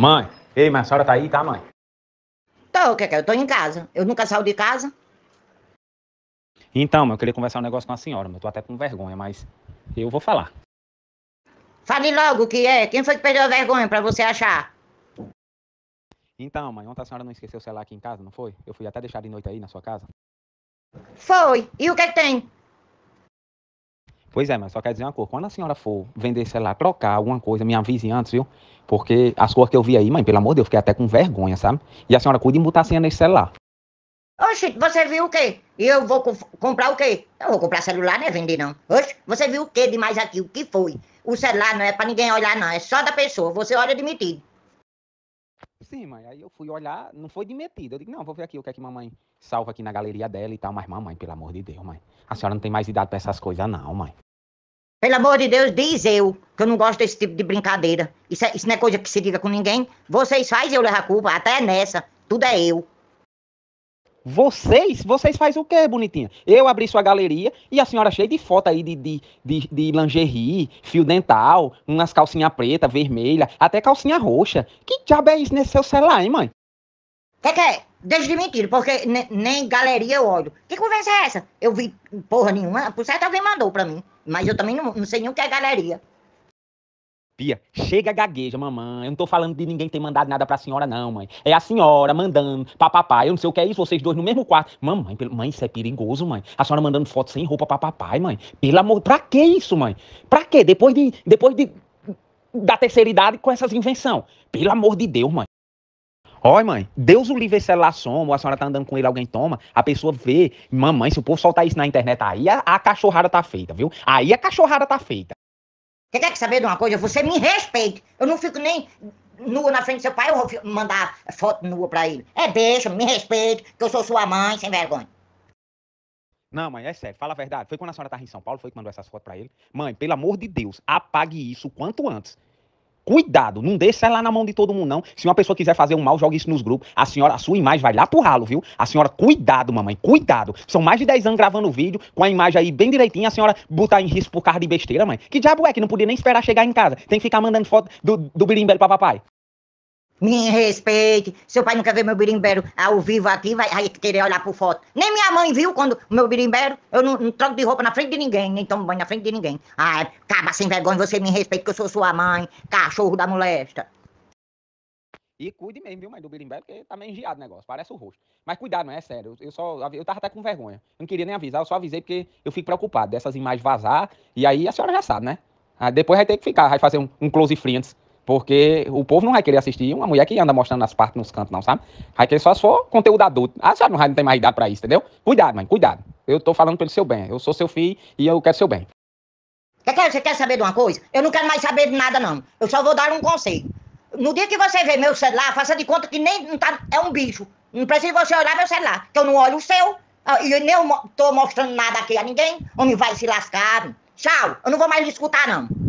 Mãe, ei, mas a senhora tá aí, tá, mãe? Tô, Cacá, é é? eu tô em casa. Eu nunca saio de casa. Então, mãe, eu queria conversar um negócio com a senhora, mas eu tô até com vergonha, mas eu vou falar. Fale logo o que é. Quem foi que perdeu a vergonha pra você achar? Então, mãe, ontem a senhora não esqueceu o celular aqui em casa, não foi? Eu fui até deixar de noite aí na sua casa. Foi. E o que é que tem? Pois é, mas só quer dizer uma coisa. Quando a senhora for vender, sei lá, trocar alguma coisa, me avise antes, viu? Porque as cores que eu vi aí, mãe, pelo amor de Deus, eu fiquei até com vergonha, sabe? E a senhora cuida de botar a senha nesse celular. Oxi, você viu o quê? Eu vou co comprar o quê? Eu vou comprar celular, né, não é vender, não. Oxi, você viu o quê demais aqui? O que foi? O celular não é pra ninguém olhar, não. É só da pessoa. Você olha admitido. Sim, mãe. Aí eu fui olhar, não foi de metida. Eu digo, não, vou ver aqui o que é que mamãe salva aqui na galeria dela e tal. Mas, mamãe, pelo amor de Deus, mãe. A senhora não tem mais idade para essas coisas, não, mãe. Pelo amor de Deus, diz eu, que eu não gosto desse tipo de brincadeira. Isso, é, isso não é coisa que se diga com ninguém. Vocês fazem, eu levar a culpa, até nessa. Tudo é eu. Vocês, vocês fazem o que, bonitinha? Eu abri sua galeria e a senhora cheia de foto aí de, de, de, de lingerie, fio dental, umas calcinha preta, vermelha, até calcinha roxa. Que diabo é isso nesse seu celular, hein, mãe? Que que é? Deixa de mentir, porque nem galeria eu olho. Que conversa é essa? Eu vi porra nenhuma. Por certo, alguém mandou pra mim. Mas eu também não, não sei nem o que é galeria. Pia, chega gagueja, mamãe. Eu não tô falando de ninguém ter mandado nada pra senhora, não, mãe. É a senhora mandando pra papai. Eu não sei o que é isso, vocês dois no mesmo quarto. Mamãe, mãe, isso é perigoso, mãe. A senhora mandando foto sem roupa pra papai, mãe. Pelo amor, pra que isso, mãe? Pra que? Depois de. Depois de. Da terceira idade com essas invenções. Pelo amor de Deus, mãe. Oi, mãe, Deus o livre esse celular soma, ou a senhora tá andando com ele, alguém toma, a pessoa vê, mamãe, se o povo soltar isso na internet aí, a, a cachorrada tá feita, viu? Aí a cachorrada tá feita. Você quer saber de uma coisa? Você me respeite. Eu não fico nem nua na frente do seu pai, eu vou mandar foto nua pra ele. É deixa, me respeite, que eu sou sua mãe, sem vergonha. Não, mãe, é sério, fala a verdade. Foi quando a senhora estava em São Paulo, foi que mandou essas fotos pra ele. Mãe, pelo amor de Deus, apague isso o quanto antes. Cuidado, não deixa lá na mão de todo mundo, não. Se uma pessoa quiser fazer um mal, joga isso nos grupos. A senhora, a sua imagem vai lá pro ralo, viu? A senhora, cuidado, mamãe, cuidado. São mais de 10 anos gravando vídeo, com a imagem aí bem direitinha, a senhora botar em risco por causa de besteira, mãe. Que diabo é que não podia nem esperar chegar em casa? Tem que ficar mandando foto do, do birimbelo pra papai. Me respeite. Seu pai nunca viu meu birimbero ao vivo aqui, vai, vai querer olhar por foto. Nem minha mãe viu quando meu birimbero. Eu não, não, troco de roupa na frente de ninguém, nem tomo banho na frente de ninguém. Ah, acaba sem vergonha, você me respeita que eu sou sua mãe, cachorro da molesta. E cuide mesmo, viu, mãe, do birimbero, porque tá meio engiado o negócio, parece o rosto. Mas cuidado, não é sério. Eu só eu tava até com vergonha. Eu não queria nem avisar, eu só avisei porque eu fico preocupado dessas imagens vazar. E aí a senhora já sabe, né? Aí ah, depois vai ter que ficar, vai fazer um, um close friends porque o povo não vai querer assistir uma mulher que anda mostrando as partes nos cantos, não, sabe? Vai querer só se for conteúdo adulto. Ah, sabe, não vai tem mais idade pra isso, entendeu? Cuidado, mãe, cuidado. Eu tô falando pelo seu bem. Eu sou seu filho e eu quero seu bem. Você quer, você quer saber de uma coisa? Eu não quero mais saber de nada, não. Eu só vou dar um conselho. No dia que você vê meu celular, faça de conta que nem não tá, é um bicho. Não precisa você olhar meu celular, que eu não olho o seu. Ah, e eu nem tô mostrando nada aqui a ninguém. Homem vai se lascar. Tchau. Eu não vou mais lhe escutar, não.